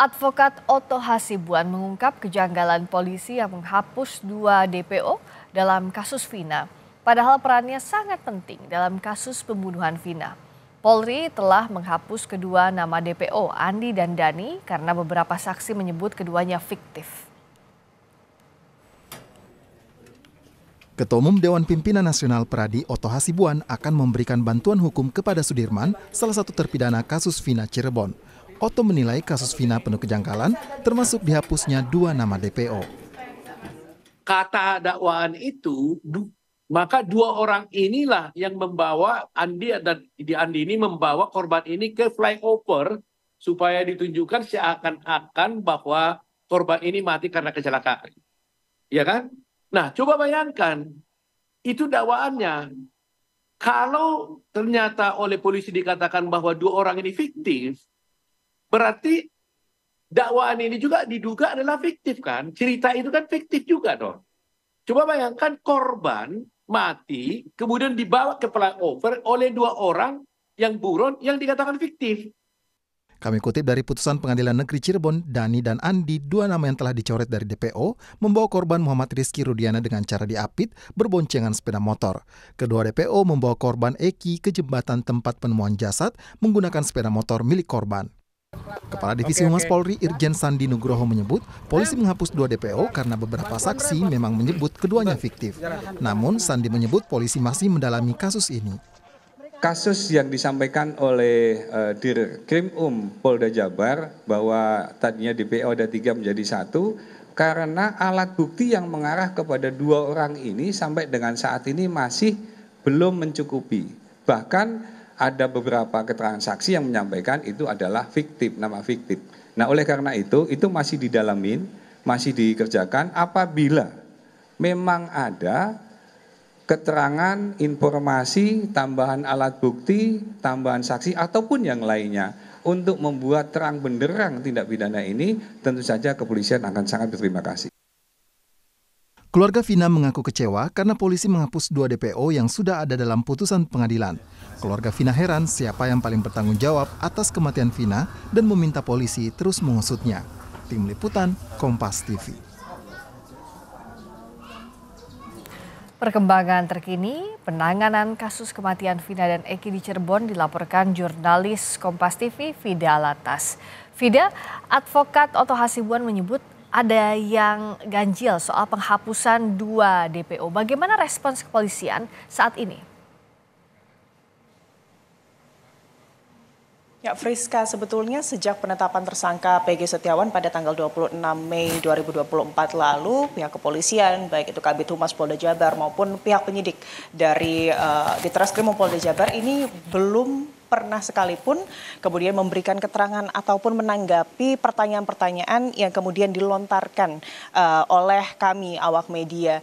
Advokat Otto Hasibuan mengungkap kejanggalan polisi yang menghapus dua DPO dalam kasus Vina. Padahal perannya sangat penting dalam kasus pembunuhan Vina. Polri telah menghapus kedua nama DPO Andi dan Dani karena beberapa saksi menyebut keduanya fiktif. Ketua Umum Dewan Pimpinan Nasional Pradi Oto Hasibuan akan memberikan bantuan hukum kepada Sudirman, salah satu terpidana kasus Vina Cirebon. Oto menilai kasus Vina penuh kejanggalan, termasuk dihapusnya dua nama DPO. Kata dakwaan itu, du, maka dua orang inilah yang membawa Andi dan di Andi ini membawa korban ini ke flyover supaya ditunjukkan seakan-akan bahwa korban ini mati karena kecelakaan. Ya kan? Nah, coba bayangkan itu dakwaannya. Kalau ternyata oleh polisi dikatakan bahwa dua orang ini fiktif, Berarti dakwaan ini juga diduga adalah fiktif kan? Cerita itu kan fiktif juga dong. Coba bayangkan korban mati kemudian dibawa ke flyover oleh dua orang yang buron yang dikatakan fiktif. Kami kutip dari putusan Pengadilan Negeri Cirebon, Dani dan Andi, dua nama yang telah dicoret dari DPO, membawa korban Muhammad Rizky Rudiana dengan cara diapit berboncengan sepeda motor. Kedua DPO membawa korban Eki ke jembatan tempat penemuan jasad menggunakan sepeda motor milik korban. Kepala Divisi Humas Polri Irjen Sandi Nugroho menyebut, polisi menghapus dua DPO karena beberapa saksi memang menyebut keduanya fiktif. Namun, Sandi menyebut polisi masih mendalami kasus ini. Kasus yang disampaikan oleh uh, Um Polda Jabar bahwa tadinya DPO ada tiga menjadi satu karena alat bukti yang mengarah kepada dua orang ini sampai dengan saat ini masih belum mencukupi. Bahkan ada beberapa keterangan saksi yang menyampaikan itu adalah fiktif, nama fiktif. Nah, oleh karena itu, itu masih didalamin, masih dikerjakan apabila memang ada keterangan, informasi, tambahan alat bukti, tambahan saksi, ataupun yang lainnya untuk membuat terang benderang tindak pidana ini, tentu saja kepolisian akan sangat berterima kasih. Keluarga Vina mengaku kecewa karena polisi menghapus dua DPO yang sudah ada dalam putusan pengadilan. Keluarga Vina heran siapa yang paling bertanggung jawab atas kematian Vina dan meminta polisi terus mengusutnya. Tim Liputan, Kompas TV. Perkembangan terkini, penanganan kasus kematian Vina dan Eki di Cirebon dilaporkan jurnalis Kompas TV Fida Latas. Fida, advokat Oto Hasibuan menyebut ada yang ganjil soal penghapusan dua DPO. Bagaimana respons kepolisian saat ini? Ya, Friska, sebetulnya sejak penetapan tersangka PG Setiawan pada tanggal 26 Mei 2024 lalu, pihak kepolisian, baik itu Kabit Humas Polda Jabar maupun pihak penyidik dari uh, eh, Ditreskrim Polda Jabar ini belum pernah sekalipun kemudian memberikan keterangan ataupun menanggapi pertanyaan-pertanyaan yang kemudian dilontarkan uh, oleh kami awak media.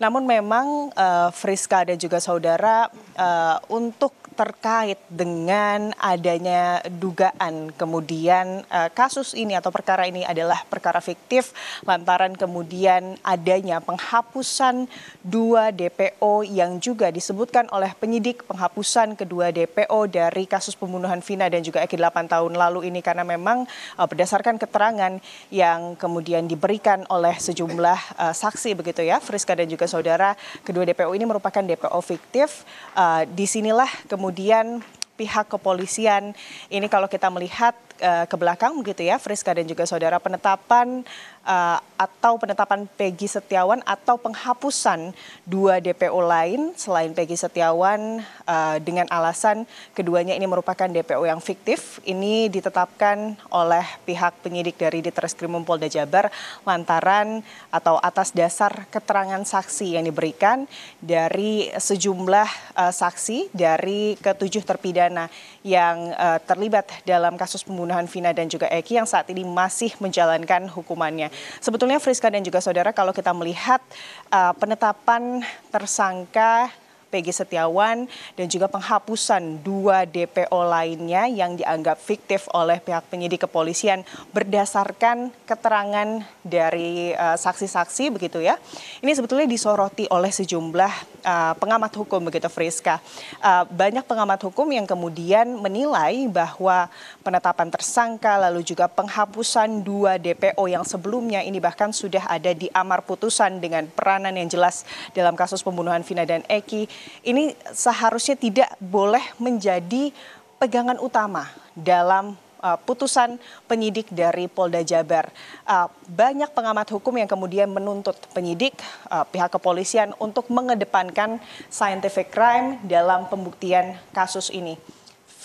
Namun memang uh, Friska dan juga saudara uh, untuk terkait dengan adanya dugaan kemudian uh, kasus ini atau perkara ini adalah perkara fiktif lantaran kemudian adanya penghapusan dua DPO yang juga disebutkan oleh penyidik penghapusan kedua DPO dari kasus pembunuhan Vina dan juga Eki 8 tahun lalu ini karena memang uh, berdasarkan keterangan yang kemudian diberikan oleh sejumlah uh, saksi begitu ya Friska dan juga saudara kedua DPO ini merupakan DPO fiktif. Uh, disinilah kemudian pihak kepolisian ini kalau kita melihat Eh, ke belakang begitu ya Friska dan juga saudara penetapan uh, atau penetapan Peggy Setiawan atau penghapusan dua DPO lain selain Peggy Setiawan uh, dengan alasan keduanya ini merupakan DPO yang fiktif ini ditetapkan oleh pihak penyidik dari Ditreskrimum Polda Jabar lantaran atau atas dasar keterangan saksi yang diberikan dari sejumlah uh, saksi dari ketujuh terpidana yang uh, terlibat dalam kasus pembunuhan pembunuhan Vina dan juga Eki yang saat ini masih menjalankan hukumannya. Sebetulnya Friska dan juga saudara kalau kita melihat uh, penetapan tersangka PG Setiawan dan juga penghapusan dua DPO lainnya yang dianggap fiktif oleh pihak penyidik kepolisian berdasarkan keterangan dari eh, saksi-saksi uh, begitu ya. Ini sebetulnya disoroti oleh sejumlah uh, pengamat hukum begitu Friska. Uh, banyak pengamat hukum yang kemudian menilai bahwa penetapan tersangka lalu juga penghapusan dua DPO yang sebelumnya ini bahkan sudah ada di amar putusan dengan peranan yang jelas dalam kasus pembunuhan Vina dan Eki ini seharusnya tidak boleh menjadi pegangan utama dalam uh, putusan penyidik dari Polda Jabar. Uh, banyak pengamat hukum yang kemudian menuntut penyidik uh, pihak kepolisian untuk mengedepankan scientific crime dalam pembuktian kasus ini.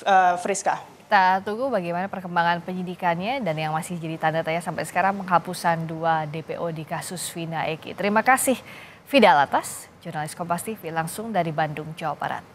Uh, Friska kita tunggu bagaimana perkembangan penyidikannya dan yang masih jadi tanda tanya sampai sekarang penghapusan dua DPO di kasus Vina Eki. Terima kasih Fidal Atas, jurnalis Kompas TV langsung dari Bandung, Jawa Barat.